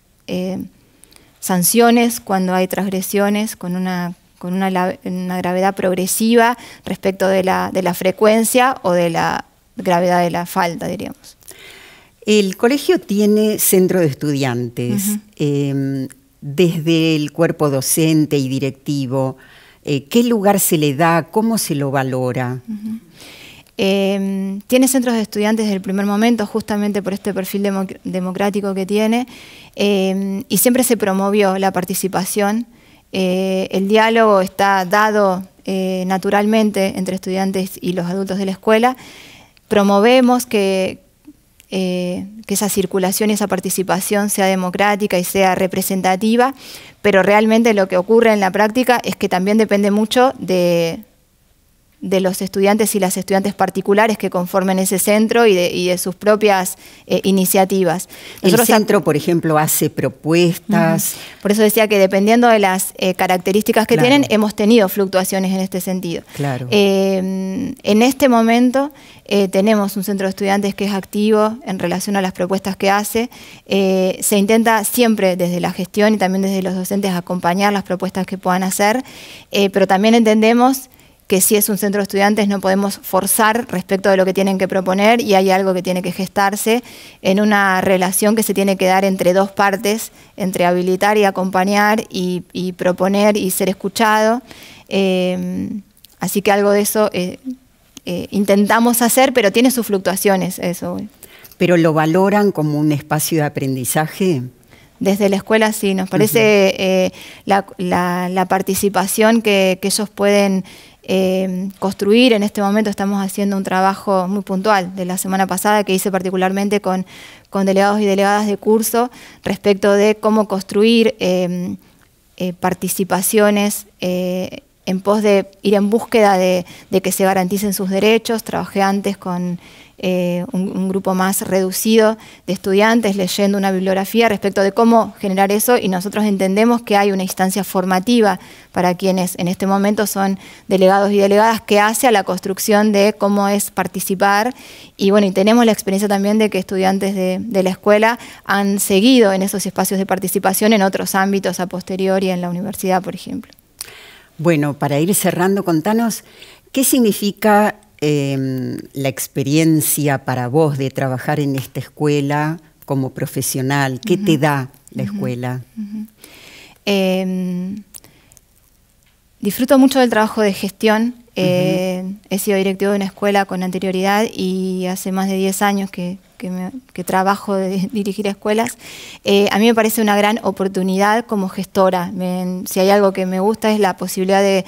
sanciones cuando hay transgresiones, con una, gravedad progresiva respecto de la, frecuencia o de la gravedad de la falta, diríamos. El colegio tiene centro de estudiantes. Em, desde el cuerpo docente y directivo, eh, qué lugar se le da, cómo se lo valora. Em, tiene centros de estudiantes desde el primer momento, justamente por este perfil democrático que tiene, em, y siempre se promovió la participación. Eh, el diálogo está dado eh, naturalmente entre estudiantes y los adultos de la escuela. Promovemos que, eh, que esa circulación y esa participación sea democrática y sea representativa, pero realmente lo que ocurre en la práctica es que también depende mucho de, de los estudiantes y las estudiantes particulares que conformen ese centro y de, sus propias eh, iniciativas. el centro, por ejemplo, hace propuestas. Por eso decía que dependiendo de las eh, características que tienen, hemos tenido fluctuaciones en este sentido. Claro. Eh, en este momento tenemos un centro de estudiantes que es activo en relación a las propuestas que hace. se intenta siempre desde la gestión y también desde los docentes acompañar las propuestas que puedan hacer, pero también entendemos que si es un centro de estudiantes no podemos forzar respecto de lo que tienen que proponer y hay algo que tiene que gestarse en una relación que se tiene que dar entre dos partes, entre habilitar y acompañar y, proponer y ser escuchado. Em, así que algo de eso eh, eh, intentamos hacer, pero tiene sus fluctuaciones eso. ¿Pero lo valoran como un espacio de aprendizaje? Desde la escuela sí, nos parece eh, la, participación que, que ellos pueden Em, construir. En este momento estamos haciendo un trabajo muy puntual de la semana pasada que hice particularmente con, con delegados y delegadas de curso respecto de cómo construir em, eh, participaciones eh, en pos de ir en búsqueda de, que se garanticen sus derechos. Trabajé antes con eh, un, grupo más reducido de estudiantes leyendo una bibliografía respecto de cómo generar eso y nosotros entendemos que hay una instancia formativa para quienes en este momento son delegados y delegadas que hace a la construcción de cómo es participar y bueno, y tenemos la experiencia también de que estudiantes de la escuela han seguido en esos espacios de participación en otros ámbitos a posteriori en la universidad, por ejemplo. Bueno, para ir cerrando, contanos, ¿qué significa em, la experiencia para vos de trabajar en esta escuela como profesional? ¿Qué te da la escuela? Em, disfruto mucho del trabajo de gestión. Eh, he sido directivo de una escuela con anterioridad y hace más de 10 años que que, trabajo de dirigir escuelas, eh, a mí me parece una gran oportunidad como gestora. si hay algo que me gusta es la posibilidad de,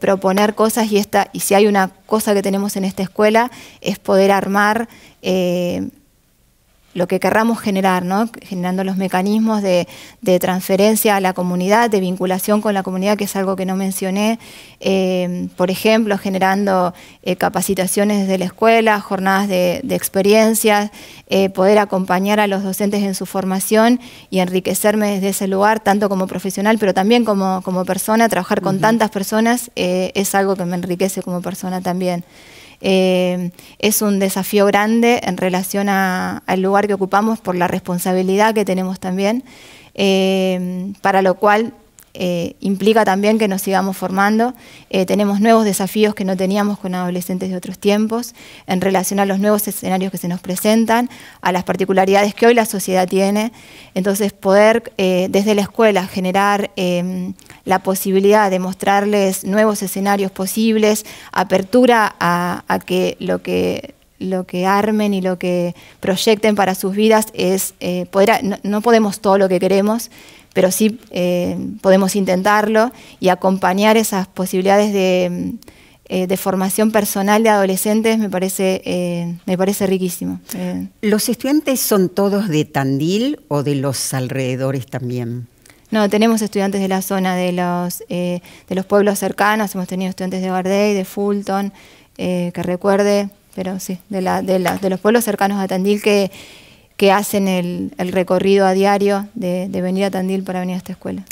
proponer cosas y, esta, y si hay una cosa que tenemos en esta escuela es poder armar... Eh, lo que querramos generar, generando los mecanismos de, transferencia a la comunidad, de vinculación con la comunidad, que es algo que no mencioné, eh, por ejemplo, generando eh, capacitaciones desde la escuela, jornadas de, experiencias, eh, poder acompañar a los docentes en su formación y enriquecerme desde ese lugar, tanto como profesional, pero también como, persona, trabajar con tantas personas es algo que me enriquece como persona también. Eh, es un desafío grande en relación al lugar que ocupamos por la responsabilidad que tenemos también, eh, para lo cual eh, implica también que nos sigamos formando. Eh, tenemos nuevos desafíos que no teníamos con adolescentes de otros tiempos en relación a los nuevos escenarios que se nos presentan, a las particularidades que hoy la sociedad tiene. Entonces, poder eh, desde la escuela generar em, la posibilidad de mostrarles nuevos escenarios posibles, apertura a, que lo que lo que armen y lo que proyecten para sus vidas es poder, no, podemos todo lo que queremos, pero sí eh, podemos intentarlo y acompañar esas posibilidades de, mm, eh, formación personal de adolescentes me parece, eh, me parece riquísimo. ¿Los estudiantes son todos de Tandil o de los alrededores también? No, tenemos estudiantes de la zona, de los, de los pueblos cercanos, hemos tenido estudiantes de Bardey, de Fulton, que recuerde, pero sí, de, de los pueblos cercanos a Tandil que, que hacen el, recorrido a diario de, venir a Tandil para venir a esta escuela.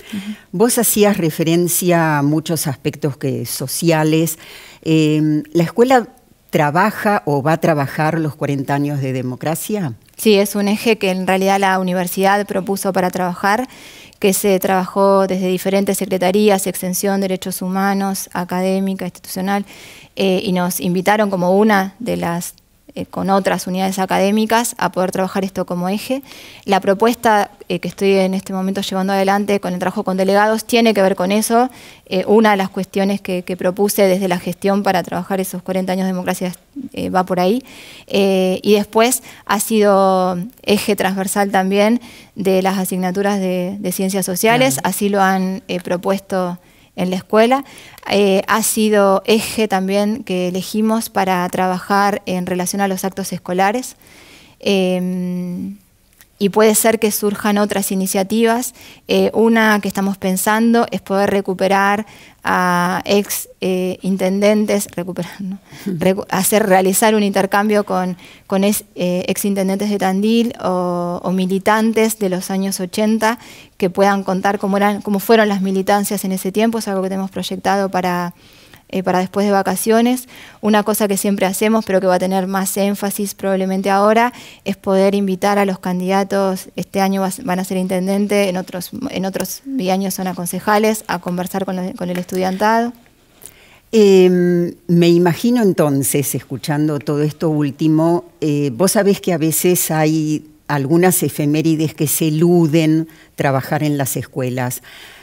Vos hacías referencia a muchos aspectos que, sociales. Em, ¿La escuela trabaja o va a trabajar los 40 años de democracia? Sí, es un eje que en realidad la universidad propuso para trabajar, que se trabajó desde diferentes secretarías, extensión, derechos humanos, académica, institucional, eh, y nos invitaron como una de las eh, con otras unidades académicas a poder trabajar esto como eje. La propuesta eh, que estoy en este momento llevando adelante con el trabajo con delegados tiene que ver con eso. Eh, una de las cuestiones que, propuse desde la gestión para trabajar esos 40 años de democracia va por ahí. y después ha sido eje transversal también de las asignaturas de ciencias sociales, así lo han propuesto en la escuela. Eh, ha sido eje también que elegimos para trabajar en relación a los actos escolares. Em, y puede ser que surjan otras iniciativas. Eh, una que estamos pensando es poder recuperar a ex eh, intendentes, recuperar, hacer realizar un intercambio con, eh, ex, intendentes de Tandil o, militantes de los años 80 que puedan contar cómo, eran, cómo fueron las militancias en ese tiempo, es algo que tenemos proyectado para eh, para después de vacaciones. Una cosa que siempre hacemos, pero que va a tener más énfasis probablemente ahora, es poder invitar a los candidatos, este año van a ser intendente, en otros, en otros años son a concejales, a conversar con, el estudiantado. Em, me imagino entonces, escuchando todo esto último, eh, vos sabés que a veces hay algunas efemérides que se eluden trabajar en las escuelas.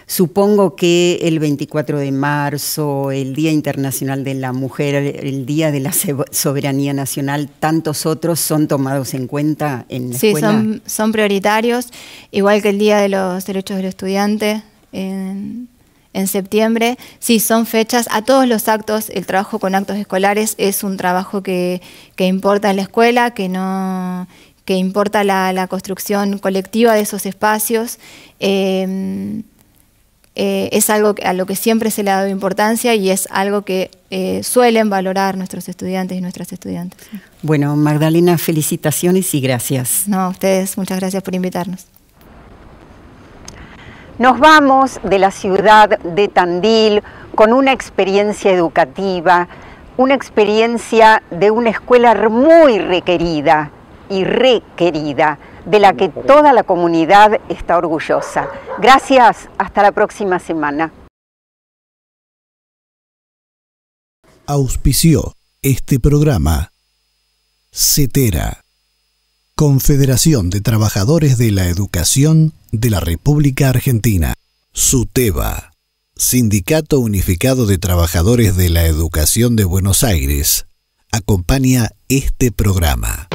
Supongo que el 24 de marzo, el Día Internacional de la Mujer, el Día de la Soberanía Nacional, tantos otros son tomados en cuenta en la escuela. Sí, son, prioritarios, igual que el Día de los Derechos del Estudiante. En en septiembre. Sí, son fechas a todos los actos. El trabajo con actos escolares es un trabajo que, importa en la escuela, que no que importa la, construcción colectiva de esos espacios. Eh, eh, es algo a lo que siempre se le ha dado importancia y es algo que eh, suelen valorar nuestros estudiantes y nuestras estudiantes. Bueno, Magdalena, felicitaciones y gracias. No, a ustedes, muchas gracias por invitarnos. Nos vamos de la ciudad de Tandil con una experiencia educativa, una experiencia de una escuela muy requerida y requerida de la que toda la comunidad está orgullosa. Gracias, hasta la próxima semana. Auspició este programa CETERA, Confederación de Trabajadores de la Educación de la República Argentina, SUTEBA, Sindicato Unificado de Trabajadores de la Educación de Buenos Aires, acompaña este programa.